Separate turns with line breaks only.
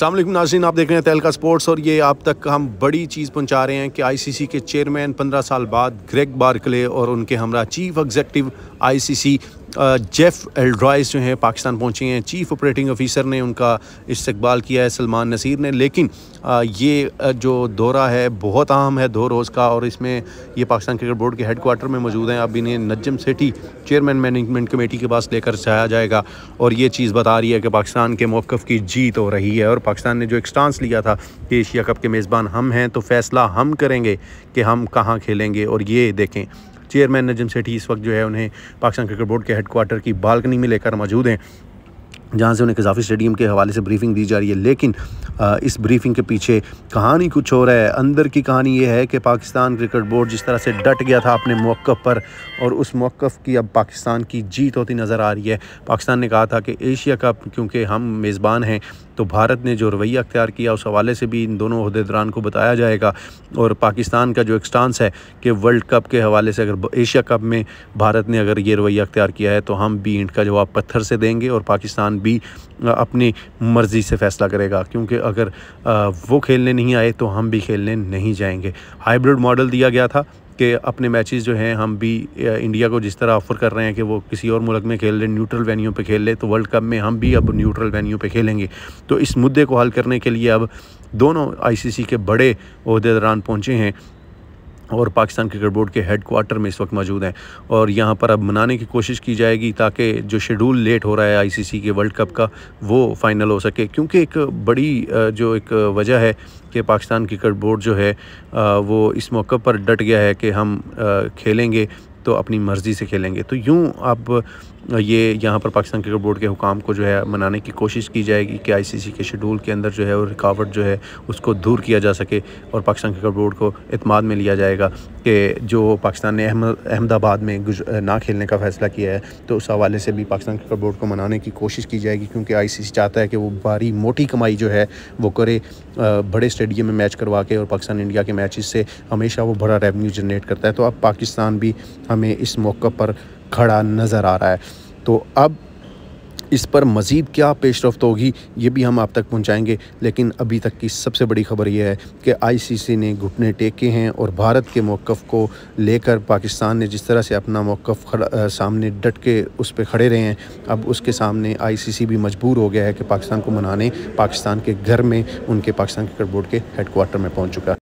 अल्लाम नाजीन आप देख रहे हैं तहलका स्पोर्ट्स और ये आप तक हम बड़ी चीज़ पहुंचा रहे हैं कि आईसीसी के चेयरमैन 15 साल बाद ग्रेग बार्कले और उनके हमरा chief executive ICC Jeff Allardice जो हैं पाकिस्तान पहुँचे हैं चीफ़ ऑपरेटिंग ऑफिसर ने उनका इस्तबाल किया है सलमान नसीर ने लेकिन ये जो दौरा है बहुत अहम है दो रोज़ का और इसमें ये पाकिस्तान क्रिकेट बोर्ड के हेड क्वार्टर में मौजूद हैं अब इन्हें Najam Sethi chairman management committee के पास लेकर जाया जाएगा और ये चीज़ बता रही है कि पाकिस्तान के मौक़ की जीत हो रही है और पाकिस्तान ने जो एक स्टांस लिया था कि एशिया कप के मेज़बान हम हैं तो फ़ैसला हम करेंगे कि हम कहाँ खेलेंगे और ये देखें चेयरमैन नजम सेठी इस वक्त जो है उन्हें पाकिस्तान क्रिकेट बोर्ड के हेडकोर्टर की बालकनी में लेकर मौजूद हैं जहाँ से उन्हें कजाफी स्टेडियम के हवाले से ब्रीफिंग दी जा रही है लेकिन आ, इस ब्रीफिंग के पीछे कहानी कुछ और है अंदर की कहानी ये है कि पाकिस्तान क्रिकेट बोर्ड जिस तरह से डट गया था अपने मौक़ पर और उस मौक़ की अब पाकिस्तान की जीत होती नज़र आ रही है पाकिस्तान ने कहा था कि एशिया कप क्योंकि हम मेज़बान हैं तो भारत ने जो रवैया अख्तियार किया उस हवाले से भी इन दोनों अहदेदरान को बताया जाएगा और पाकिस्तान का जो एक्सटांस है कि वर्ल्ड कप के हवाले से अगर एशिया कप में भारत ने अगर ये रवैया अख्तियार किया है तो हम भी इंट का जवाब पत्थर से देंगे और पाकिस्तान भी अपनी मर्ज़ी से फ़ैसला करेगा क्योंकि अगर वो खेलने नहीं आए तो हम भी खेलने नहीं जाएंगे हाइब्रिड मॉडल दिया गया था कि अपने मैचेस जो हैं हम भी इंडिया को जिस तरह ऑफ़र कर रहे हैं कि वो किसी और मुल्क में खेल ले न्यूट्रल वेन्यू पे खेल ले तो वर्ल्ड कप में हम भी अब न्यूट्रल वेन्यू पे खेलेंगे तो इस मुद्दे को हल करने के लिए अब दोनों आईसीसी के बड़े अहदेदार पहुँचे हैं और पाकिस्तान क्रिकेट बोर्ड के हेड क्वार्टर में इस वक्त मौजूद हैं और यहाँ पर अब मनाने की कोशिश की जाएगी ताकि जो शेड्यूल लेट हो रहा है आईसीसी के वर्ल्ड कप का वो फ़ाइनल हो सके क्योंकि एक बड़ी जो एक वजह है कि पाकिस्तान क्रिकेट बोर्ड जो है वो इस मौके पर डट गया है कि हम खेलेंगे तो अपनी मर्ज़ी से खेलेंगे तो यूँ अब ये यहाँ पर पाकिस्तान क्रिकेट बोर्ड के हुकाम को जो है मनाने की कोशिश की जाएगी कि आईसीसी के शेड्यूल के अंदर जो है वो रिकावट जो है उसको दूर किया जा सके और पाकिस्तान क्रिकेट बोर्ड को अतमाद में लिया जाएगा कि जो पाकिस्तान ने अहमदाबाद में ना खेलने का फ़ैसला किया है तो उस हवाले से भी पाकिस्तान क्रिकेट बोर्ड को मनाने की कोशिश की जाएगी क्योंकि आई चाहता है कि वो भारी मोटी कमाई जो है वो करे बड़े स्टेडियम में मैच करवा के और पाकिस्तान इंडिया के मैच से हमेशा वो बड़ा रेवन्यू जनरेट करता है तो अब पाकिस्तान भी हमें इस मौके पर खड़ा नज़र आ रहा है तो अब इस पर मज़ीद क्या पेश रफ्त होगी ये भी हम आप तक पहुँचाएँगे लेकिन अभी तक की सबसे बड़ी खबर यह है कि आईसीसी ने घुटने टेके हैं और भारत के मौक़ को लेकर पाकिस्तान ने जिस तरह से अपना मौक़ सामने डट के उस पर खड़े रहे हैं अब उसके सामने आईसीसी भी मजबूर हो गया है कि पाकिस्तान को मनाने पाकिस्तान के घर में उनके पाकिस्तान क्रिकेट बोर्ड के हेडकोार्टर में पहुँच चुका है